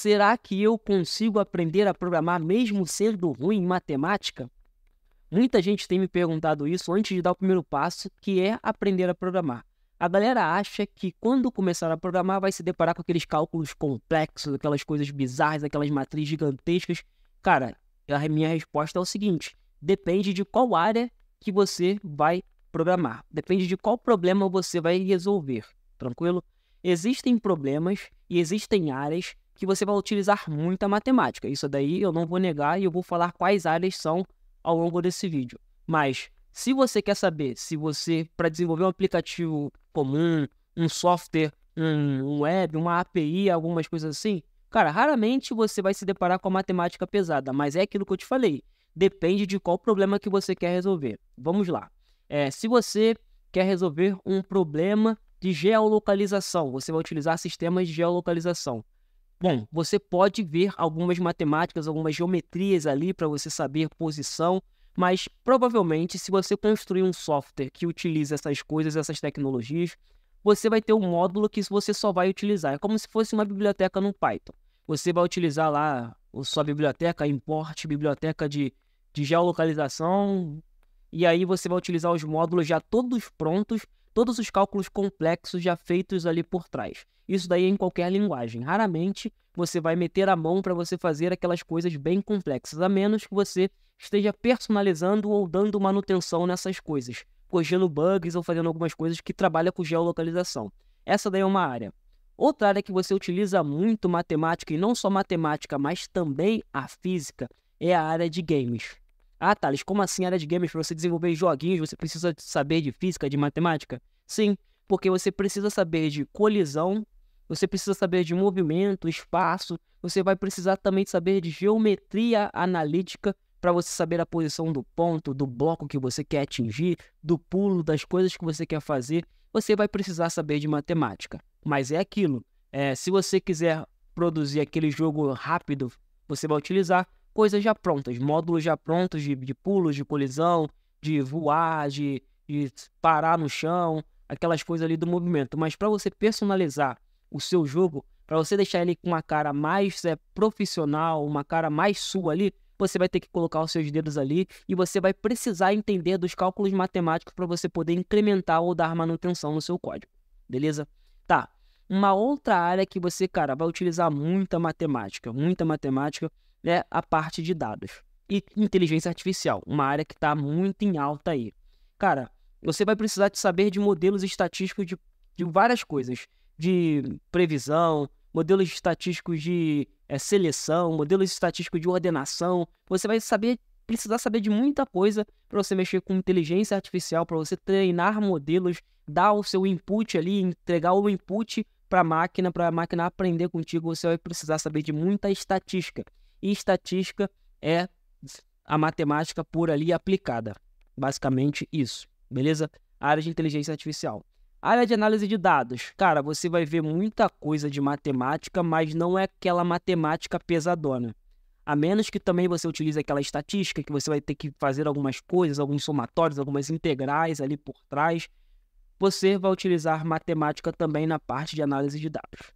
Será que eu consigo aprender a programar mesmo sendo ruim em matemática? Muita gente tem me perguntado isso antes de dar o primeiro passo, que é aprender a programar. A galera acha que quando começar a programar vai se deparar com aqueles cálculos complexos, aquelas coisas bizarras, aquelas matrizes gigantescas. Cara, a minha resposta é o seguinte: depende de qual área que você vai programar, depende de qual problema você vai resolver, tranquilo? Existem problemas e existem áreas que você vai utilizar muita matemática. Isso daí eu não vou negar e eu vou falar quais áreas são ao longo desse vídeo. Mas se você quer saber se você, para desenvolver um aplicativo comum, um software, um web, uma API, algumas coisas assim, cara, raramente você vai se deparar com a matemática pesada, mas é aquilo que eu te falei. Depende de qual problema que você quer resolver. Vamos lá. É, se você quer resolver um problema de geolocalização, você vai utilizar sistemas de geolocalização. Bom, você pode ver algumas matemáticas, algumas geometrias ali para você saber posição, mas provavelmente se você construir um software que utiliza essas coisas, essas tecnologias, você vai ter um módulo que você só vai utilizar. É como se fosse uma biblioteca no Python. Você vai utilizar lá a sua biblioteca, import, biblioteca de, de geolocalização, e aí você vai utilizar os módulos já todos prontos todos os cálculos complexos já feitos ali por trás. Isso daí é em qualquer linguagem. Raramente você vai meter a mão para você fazer aquelas coisas bem complexas, a menos que você esteja personalizando ou dando manutenção nessas coisas, corrigindo bugs ou fazendo algumas coisas que trabalha com geolocalização. Essa daí é uma área. Outra área que você utiliza muito matemática, e não só matemática, mas também a física, é a área de games. Ah, Thales, como assim área de games? Para você desenvolver joguinhos, você precisa saber de física, de matemática? Sim, porque você precisa saber de colisão, você precisa saber de movimento, espaço, você vai precisar também saber de geometria analítica para você saber a posição do ponto, do bloco que você quer atingir, do pulo, das coisas que você quer fazer. Você vai precisar saber de matemática. Mas é aquilo. É, se você quiser produzir aquele jogo rápido, você vai utilizar coisas já prontas, módulos já prontos de, de pulos, de colisão, de voar, de, de parar no chão, aquelas coisas ali do movimento. Mas para você personalizar o seu jogo, para você deixar ele com uma cara mais é, profissional, uma cara mais sua ali, você vai ter que colocar os seus dedos ali e você vai precisar entender dos cálculos matemáticos para você poder incrementar ou dar manutenção no seu código. Beleza? Tá. Uma outra área que você, cara, vai utilizar muita matemática, muita matemática, né, a parte de dados. E inteligência artificial, uma área que está muito em alta aí. Cara, você vai precisar de saber de modelos estatísticos de, de várias coisas, de previsão, modelos estatísticos de é, seleção, modelos estatísticos de ordenação. Você vai saber, precisar saber de muita coisa para você mexer com inteligência artificial, para você treinar modelos, dar o seu input ali, entregar o input para a máquina, para a máquina aprender contigo. Você vai precisar saber de muita estatística e estatística é a matemática por ali aplicada. Basicamente isso, beleza? área de inteligência artificial. área de análise de dados. Cara, você vai ver muita coisa de matemática, mas não é aquela matemática pesadona. A menos que também você utilize aquela estatística, que você vai ter que fazer algumas coisas, alguns somatórios, algumas integrais ali por trás. Você vai utilizar matemática também na parte de análise de dados.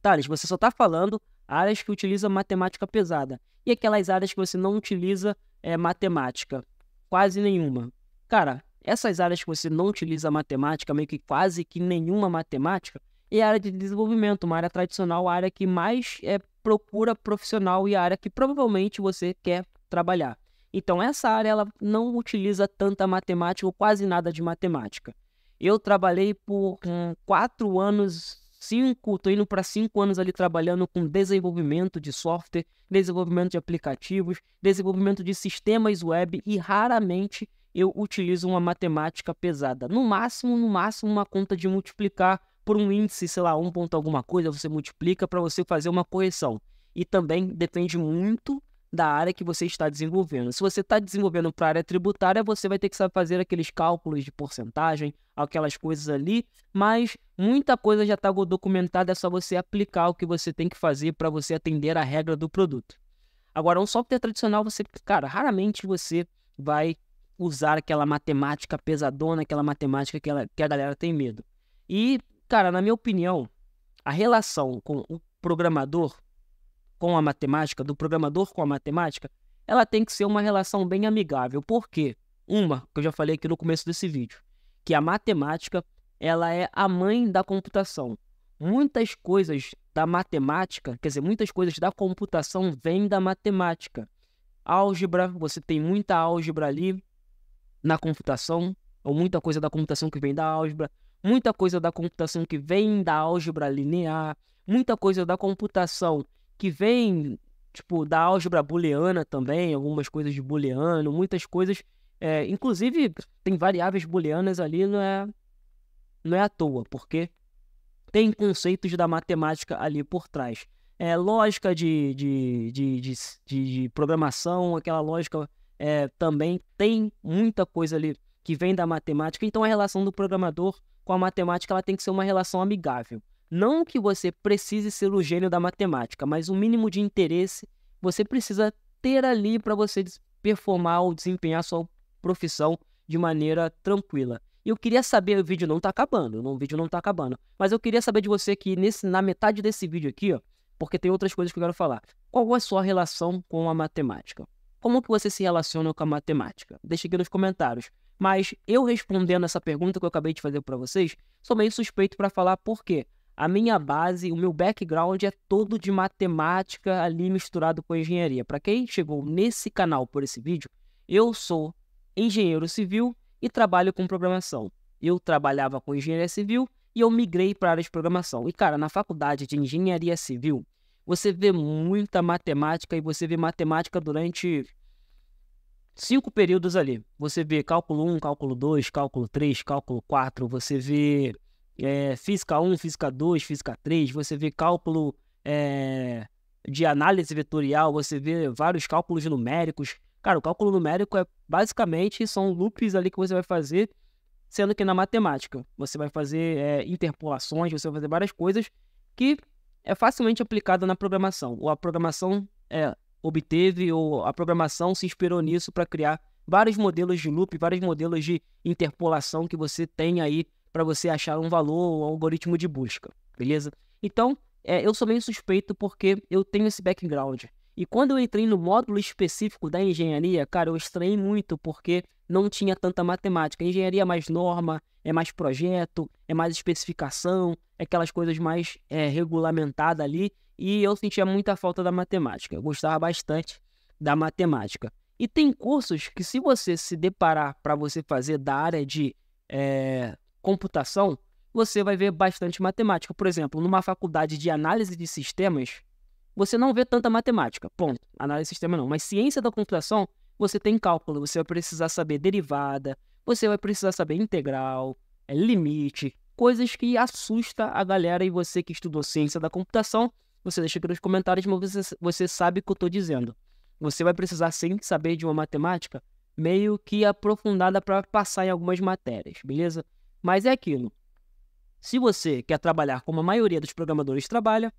Thales, você só está falando áreas que utilizam matemática pesada e aquelas áreas que você não utiliza é, matemática, quase nenhuma. Cara, essas áreas que você não utiliza matemática, meio que quase que nenhuma matemática, é a área de desenvolvimento, uma área tradicional, a área que mais é, procura profissional e a área que provavelmente você quer trabalhar. Então, essa área ela não utiliza tanta matemática ou quase nada de matemática. Eu trabalhei por hum, quatro anos cinco, estou indo para cinco anos ali trabalhando com desenvolvimento de software, desenvolvimento de aplicativos, desenvolvimento de sistemas web e raramente eu utilizo uma matemática pesada. No máximo, no máximo, uma conta de multiplicar por um índice, sei lá, um ponto alguma coisa, você multiplica para você fazer uma correção. E também depende muito da área que você está desenvolvendo. Se você está desenvolvendo para a área tributária, você vai ter que saber fazer aqueles cálculos de porcentagem, aquelas coisas ali, mas muita coisa já está documentada, é só você aplicar o que você tem que fazer para você atender a regra do produto. Agora, um software tradicional, você, cara, raramente você vai usar aquela matemática pesadona, aquela matemática que, ela, que a galera tem medo. E, cara, na minha opinião, a relação com o programador com a matemática, do programador com a matemática, ela tem que ser uma relação bem amigável. Por quê? Uma, que eu já falei aqui no começo desse vídeo, que a matemática, ela é a mãe da computação. Muitas coisas da matemática, quer dizer, muitas coisas da computação vêm da matemática. Álgebra, você tem muita álgebra ali na computação, ou muita coisa da computação que vem da álgebra, muita coisa da computação que vem da álgebra linear, muita coisa da computação que vem, tipo, da álgebra booleana também, algumas coisas de booleano, muitas coisas. É, inclusive, tem variáveis booleanas ali, não é, não é à toa, porque tem conceitos da matemática ali por trás. É, lógica de, de, de, de, de programação, aquela lógica é, também tem muita coisa ali que vem da matemática, então a relação do programador com a matemática ela tem que ser uma relação amigável. Não que você precise ser o gênio da matemática, mas o um mínimo de interesse você precisa ter ali para você performar ou desempenhar sua profissão de maneira tranquila. E eu queria saber, o vídeo não está acabando, não, o vídeo não está acabando, mas eu queria saber de você que nesse, na metade desse vídeo aqui, ó, porque tem outras coisas que eu quero falar. Qual é a sua relação com a matemática? Como que você se relaciona com a matemática? Deixa aqui nos comentários. Mas eu respondendo essa pergunta que eu acabei de fazer para vocês, sou meio suspeito para falar por quê a minha base, o meu background é todo de matemática ali misturado com engenharia. Para quem chegou nesse canal por esse vídeo, eu sou engenheiro civil e trabalho com programação. Eu trabalhava com engenharia civil e eu migrei para a área de programação. E cara, na faculdade de engenharia civil, você vê muita matemática e você vê matemática durante cinco períodos ali. Você vê cálculo 1, cálculo 2, cálculo 3, cálculo 4, você vê é, física 1, física 2, física 3, você vê cálculo é, de análise vetorial, você vê vários cálculos numéricos. Cara, o cálculo numérico é basicamente são loops ali que você vai fazer, sendo que na matemática você vai fazer é, interpolações, você vai fazer várias coisas que é facilmente aplicada na programação. Ou a programação é, obteve, ou a programação se inspirou nisso para criar vários modelos de loop, vários modelos de interpolação que você tem aí para você achar um valor, um algoritmo de busca, beleza? Então, é, eu sou meio suspeito porque eu tenho esse background. E quando eu entrei no módulo específico da engenharia, cara, eu estranhei muito porque não tinha tanta matemática. engenharia é mais norma, é mais projeto, é mais especificação, é aquelas coisas mais é, regulamentadas ali. E eu sentia muita falta da matemática. Eu gostava bastante da matemática. E tem cursos que, se você se deparar para você fazer da área de é, computação, você vai ver bastante matemática. Por exemplo, numa faculdade de análise de sistemas, você não vê tanta matemática. Ponto. Análise de sistema não. Mas ciência da computação, você tem cálculo. Você vai precisar saber derivada, você vai precisar saber integral, é, limite, coisas que assusta a galera. E você que estudou ciência da computação, você deixa aqui nos comentários, mas você, você sabe o que eu estou dizendo. Você vai precisar sim saber de uma matemática meio que aprofundada para passar em algumas matérias, beleza? Mas é aquilo. Se você quer trabalhar como a maioria dos programadores trabalha,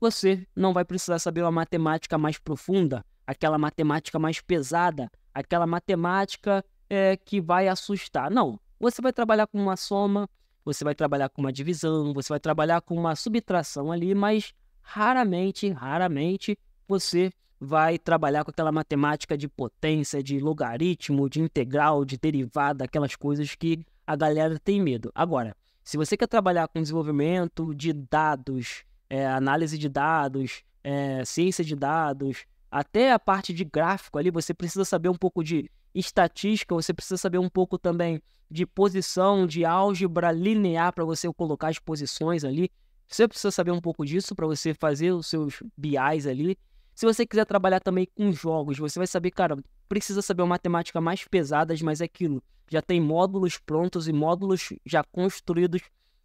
você não vai precisar saber uma matemática mais profunda, aquela matemática mais pesada, aquela matemática é, que vai assustar. Não. Você vai trabalhar com uma soma, você vai trabalhar com uma divisão, você vai trabalhar com uma subtração ali, mas raramente, raramente você vai trabalhar com aquela matemática de potência, de logaritmo, de integral, de derivada, aquelas coisas que a galera tem medo. Agora, se você quer trabalhar com desenvolvimento de dados, é, análise de dados, é, ciência de dados, até a parte de gráfico ali, você precisa saber um pouco de estatística, você precisa saber um pouco também de posição, de álgebra linear para você colocar as posições ali. Você precisa saber um pouco disso para você fazer os seus BIs ali. Se você quiser trabalhar também com jogos, você vai saber, cara, precisa saber uma matemática mais pesada, mas é aquilo já tem módulos prontos e módulos já construídos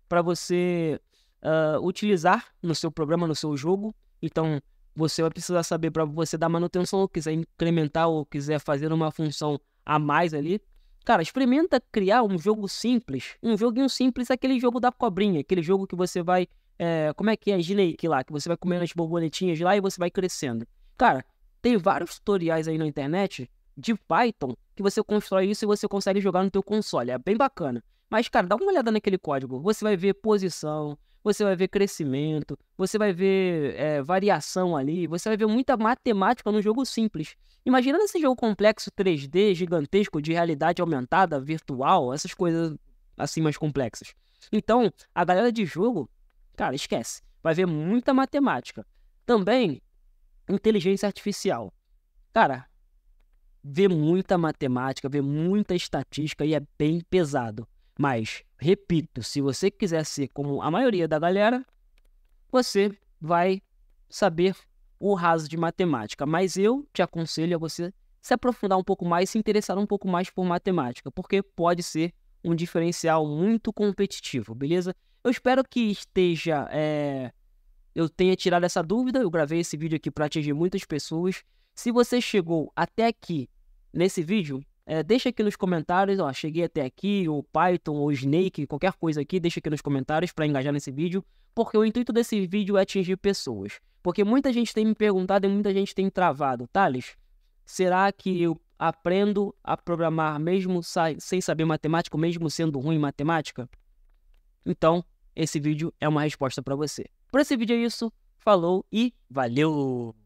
para você uh, utilizar no seu programa, no seu jogo. Então, você vai precisar saber para você dar manutenção ou quiser incrementar ou quiser fazer uma função a mais ali. Cara, experimenta criar um jogo simples. Um joguinho simples é aquele jogo da cobrinha, aquele jogo que você vai. É, como é que é? Snake lá, que você vai comendo as borboletinhas lá e você vai crescendo. Cara, tem vários tutoriais aí na internet de Python que você constrói isso e você consegue jogar no teu console. É bem bacana. Mas, cara, dá uma olhada naquele código. Você vai ver posição, você vai ver crescimento, você vai ver é, variação ali, você vai ver muita matemática num jogo simples. Imaginando esse jogo complexo 3D, gigantesco, de realidade aumentada, virtual, essas coisas assim mais complexas. Então, a galera de jogo, cara, esquece. Vai ver muita matemática. Também, inteligência artificial. Cara, vê muita matemática, vê muita estatística e é bem pesado. Mas, repito, se você quiser ser como a maioria da galera, você vai saber o raso de matemática. Mas eu te aconselho a você se aprofundar um pouco mais, se interessar um pouco mais por matemática, porque pode ser um diferencial muito competitivo, beleza? Eu espero que esteja. É... Eu tenha tirado essa dúvida. Eu gravei esse vídeo aqui para atingir muitas pessoas. Se você chegou até aqui nesse vídeo, é, deixa aqui nos comentários, ó, cheguei até aqui, ou Python, ou Snake, qualquer coisa aqui, deixa aqui nos comentários para engajar nesse vídeo, porque o intuito desse vídeo é atingir pessoas. Porque muita gente tem me perguntado e muita gente tem travado, Thales, será que eu aprendo a programar mesmo sem saber matemática, mesmo sendo ruim em matemática? Então, esse vídeo é uma resposta para você. Por esse vídeo é isso, falou e valeu!